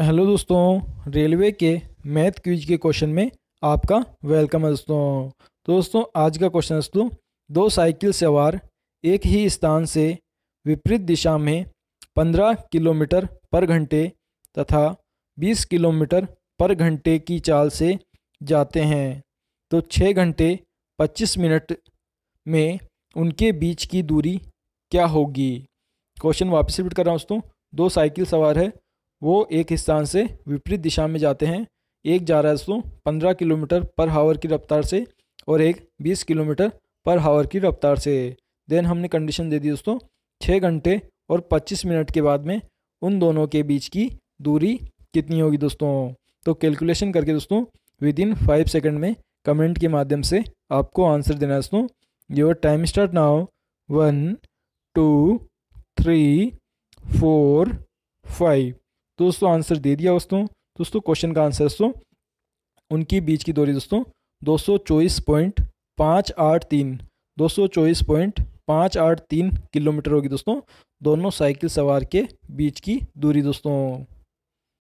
hello दोस्तों railway के math quiz के क्वेश्चन में आपका वेलकम है दोस्तों तो दोस्तों आज का क्वेश्चन दोस्तों दो साइकिल सवार एक ही स्थान से विपरीत दिशा में पंद्रह किलोमीटर पर घंटे तथा बीस किलोमीटर पर घंटे की चाल से जाते हैं तो छः घंटे पच्चीस मिनट में उनके बीच की दूरी क्या होगी क्वेश्चन वापस रिपीट कर रहा हूँ दोस्तों दो साइकिल सवार है वो एक स्थान से विपरीत दिशा में जाते हैं एक जा रहा है दोस्तों पंद्रह किलोमीटर पर हावर की रफ्तार से और एक बीस किलोमीटर पर हावर की रफ्तार से देन हमने कंडीशन दे दी दोस्तों छः घंटे और पच्चीस मिनट के बाद में उन दोनों के बीच की दूरी कितनी होगी दोस्तों तो कैलकुलेशन करके दोस्तों विद इन फाइव सेकेंड में कमेंट के माध्यम से आपको आंसर देना दोस्तों your time start now one two three four five तो दोस्तों आंसर दे दिया दोस्तों तो दोस्तों क्वेश्चन का आंसर दोस्तों उनकी बीच की दूरी दोस्तों दो सौ चौबीस पॉइंट पाँच आठ तीन दो सौ चौबीस पॉइंट पाँच आठ तीन किलोमीटर होगी दोस्तों दोनों साइकिल सवार के बीच की दूरी दोस्तों